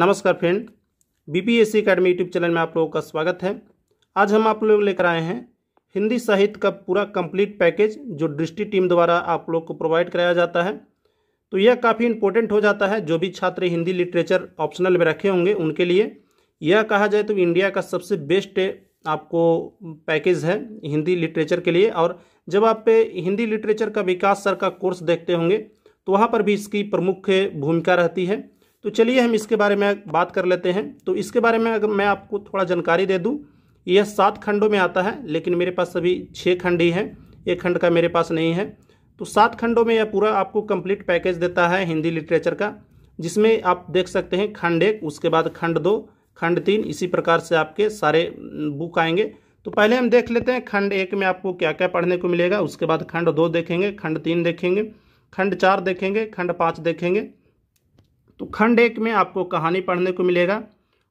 नमस्कार friend B P S academy YouTube channel में आप लोगों का स्वागत है आज हम आप लोग लेकर आए हैं हिंदी साहित्य का पूरा कंप्लीट पैकेज जो दृष्टि टीम द्वारा आप लोग को प्रोवाइड कराया जाता है तो यह काफ़ी इंपॉर्टेंट हो जाता है जो भी छात्र हिंदी लिटरेचर ऑप्शनल में रखे होंगे उनके लिए यह कहा जाए तो इंडिया का सबसे बेस्ट आपको पैकेज है हिंदी लिटरेचर के लिए और जब आप हिंदी लिटरेचर का विकास सर का कोर्स देखते होंगे तो वहाँ पर भी इसकी प्रमुख भूमिका रहती है तो चलिए हम इसके बारे में बात कर लेते हैं तो इसके बारे में अगर मैं आपको थोड़ा जानकारी दे दूँ यह सात खंडों में आता है लेकिन मेरे पास अभी छः खंड ही हैं एक खंड का मेरे पास नहीं है तो सात खंडों में यह पूरा आपको कंप्लीट पैकेज देता है हिंदी लिटरेचर का जिसमें आप देख सकते हैं खंड एक उसके बाद खंड दो खंड तीन इसी प्रकार से आपके सारे बुक आएंगे तो पहले हम देख लेते हैं खंड एक में आपको क्या क्या पढ़ने को मिलेगा उसके बाद खंड दो देखेंगे खंड तीन देखेंगे खंड चार देखेंगे खंड पाँच देखेंगे तो खंड एक में आपको कहानी पढ़ने को मिलेगा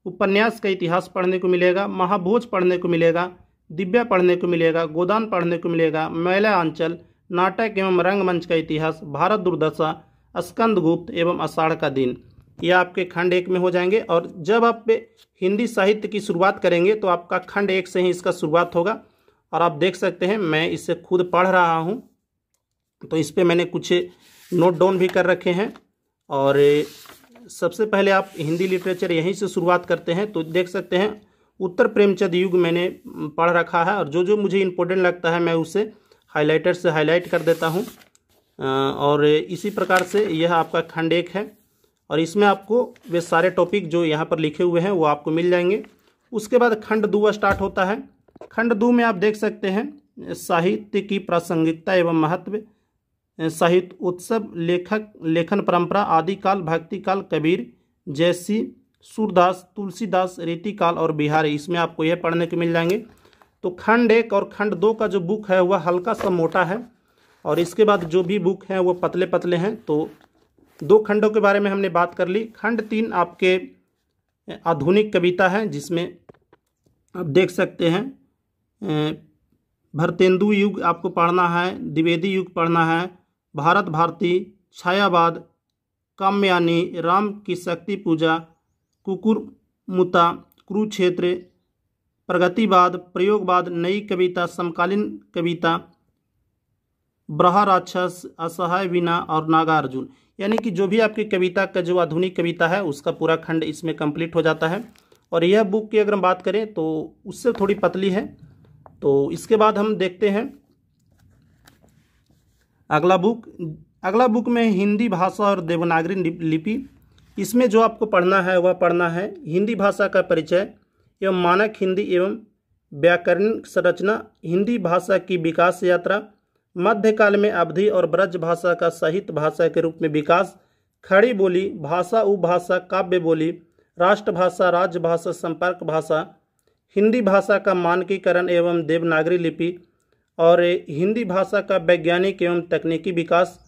उपन्यास का इतिहास पढ़ने को मिलेगा महाभोज पढ़ने को मिलेगा दिव्या पढ़ने को मिलेगा गोदान पढ़ने को मिलेगा मैला अंचल नाटक एवं रंगमंच का इतिहास भारत दुर्दशा स्कंद गुप्त एवं अषाढ़ का दिन ये आपके खंड एक में हो जाएंगे और जब आप हिंदी साहित्य की शुरुआत करेंगे तो आपका खंड एक से ही इसका शुरुआत होगा और आप देख सकते हैं मैं इसे खुद पढ़ रहा हूँ तो इस पर मैंने कुछ नोट डाउन भी कर रखे हैं और सबसे पहले आप हिंदी लिटरेचर यहीं से शुरुआत करते हैं तो देख सकते हैं उत्तर प्रेमचंद युग मैंने पढ़ रखा है और जो जो मुझे इम्पोर्टेंट लगता है मैं उसे हाईलाइटर से हाईलाइट कर देता हूँ और इसी प्रकार से यह आपका खंड एक है और इसमें आपको वे सारे टॉपिक जो यहाँ पर लिखे हुए हैं वो आपको मिल जाएंगे उसके बाद खंड दो स्टार्ट होता है खंड दो में आप देख सकते हैं साहित्य की प्रासंगिकता एवं महत्व साहित्य उत्सव लेखक लेखन परंपरा आदिकाल भक्तिकाल कबीर जैसी सूरदास तुलसीदास रीतिकाल और बिहारी इसमें आपको यह पढ़ने को मिल जाएंगे तो खंड एक और खंड दो का जो बुक है वह हल्का सा मोटा है और इसके बाद जो भी बुक हैं वो पतले पतले हैं तो दो खंडों के बारे में हमने बात कर ली खंड तीन आपके आधुनिक कविता है जिसमें आप देख सकते हैं भरतेंदु युग आपको पढ़ना है द्विवेदी युग पढ़ना है भारत भारती छायावाद कामयानी राम की शक्ति पूजा कुकुरमुता कुरुक्षेत्र प्रगतिवाद प्रयोगवाद नई कविता समकालीन कविता ब्रह राक्षस असहाय वीना और नागार्जुन यानी कि जो भी आपकी कविता का जो आधुनिक कविता है उसका पूरा खंड इसमें कंप्लीट हो जाता है और यह बुक की अगर हम बात करें तो उससे थोड़ी पतली है तो इसके बाद हम देखते हैं अगला बुक अगला बुक में हिंदी भाषा और देवनागरी लिपि इसमें जो आपको पढ़ना है वह पढ़ना है हिंदी भाषा का परिचय एवं मानक हिंदी एवं व्याकरण संरचना हिंदी भाषा की विकास यात्रा मध्यकाल में अवधि और ब्रज भाषा का साहित्य भाषा के रूप में विकास खड़ी बोली भाषा उपभाषा काव्य बोली राष्ट्रभाषा राजभाषा संपर्क भाषा हिंदी भाषा का मानकीकरण एवं देवनागरी लिपि और हिंदी भाषा का वैज्ञानिक एवं तकनीकी विकास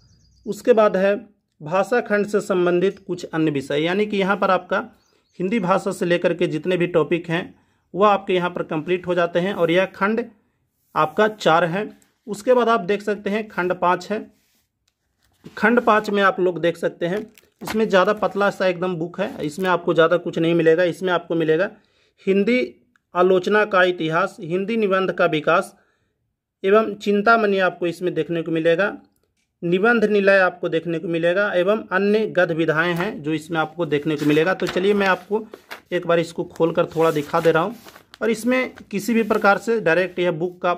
उसके बाद है भाषा खंड से संबंधित कुछ अन्य विषय यानी कि यहाँ पर आपका हिंदी भाषा से लेकर के जितने भी टॉपिक हैं वह आपके यहाँ पर कंप्लीट हो जाते हैं और यह खंड आपका चार है उसके बाद आप देख सकते हैं खंड पाँच है खंड पाँच में आप लोग देख सकते हैं इसमें ज़्यादा पतला सा एकदम बुक है इसमें आपको ज़्यादा कुछ नहीं मिलेगा इसमें आपको मिलेगा हिंदी आलोचना का इतिहास हिंदी निबंध का विकास एवं चिंतामणि आपको इसमें देखने को मिलेगा निबंध निलय आपको देखने को मिलेगा एवं अन्य गद विधाएँ हैं जो इसमें आपको देखने को मिलेगा तो चलिए मैं आपको एक बार इसको खोलकर थोड़ा दिखा दे रहा हूँ और इसमें किसी भी प्रकार से डायरेक्ट यह बुक का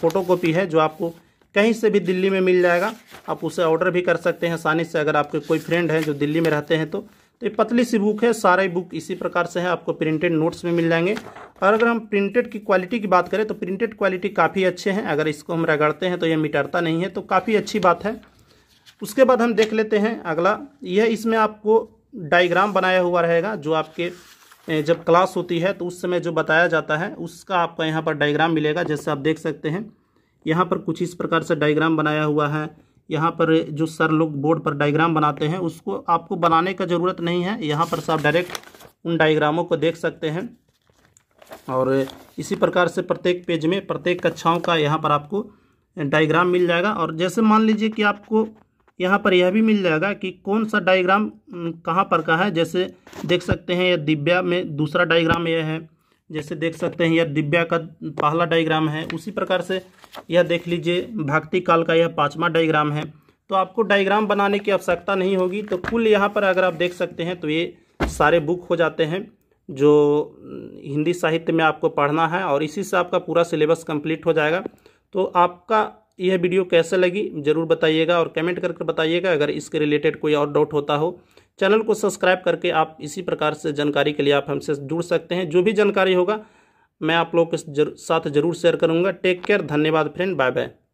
फ़ोटो कॉपी है जो आपको कहीं से भी दिल्ली में मिल जाएगा आप उसे ऑर्डर भी कर सकते हैं आसानी से अगर आपके कोई फ्रेंड हैं जो दिल्ली में रहते हैं तो तो ये पतली सी बुक है सारे बुक इसी प्रकार से है आपको प्रिंटेड नोट्स में मिल जाएंगे और अगर हम प्रिंटेड की क्वालिटी की बात करें तो प्रिंटेड क्वालिटी काफ़ी अच्छे हैं अगर इसको हम रगड़ते हैं तो ये मिटरता नहीं है तो काफ़ी अच्छी बात है उसके बाद हम देख लेते हैं अगला यह इसमें आपको डाइग्राम बनाया हुआ रहेगा जो आपके जब क्लास होती है तो उस समय जो बताया जाता है उसका आपका यहाँ पर डाइग्राम मिलेगा जैसे आप देख सकते हैं यहाँ पर कुछ इस प्रकार से डाइग्राम बनाया हुआ है यहाँ पर जो सर लोग बोर्ड पर डायग्राम बनाते हैं उसको आपको बनाने का ज़रूरत नहीं है यहाँ पर से आप डायरेक्ट उन डायग्रामों को देख सकते हैं और इसी प्रकार से प्रत्येक पेज में प्रत्येक कक्षाओं का यहाँ पर आपको डायग्राम मिल जाएगा और जैसे मान लीजिए कि आपको यहाँ पर यह भी मिल जाएगा कि कौन सा डायग्राम कहाँ पर का है जैसे देख सकते हैं यह दिव्या में दूसरा डायग्राम यह है जैसे देख सकते हैं यह दिव्या का पहला डायग्राम है उसी प्रकार से यह देख लीजिए भक्ति काल का यह पाँचवा डायग्राम है तो आपको डायग्राम बनाने की आवश्यकता नहीं होगी तो कुल यहाँ पर अगर आप देख सकते हैं तो ये सारे बुक हो जाते हैं जो हिंदी साहित्य में आपको पढ़ना है और इसी से आपका पूरा सिलेबस कम्प्लीट हो जाएगा तो आपका यह वीडियो कैसे लगी ज़रूर बताइएगा और कमेंट करके बताइएगा अगर इसके रिलेटेड कोई और डाउट होता हो चैनल को सब्सक्राइब करके आप इसी प्रकार से जानकारी के लिए आप हमसे जुड़ सकते हैं जो भी जानकारी होगा मैं आप लोगों के साथ जरूर शेयर करूंगा टेक केयर धन्यवाद फ्रेंड बाय बाय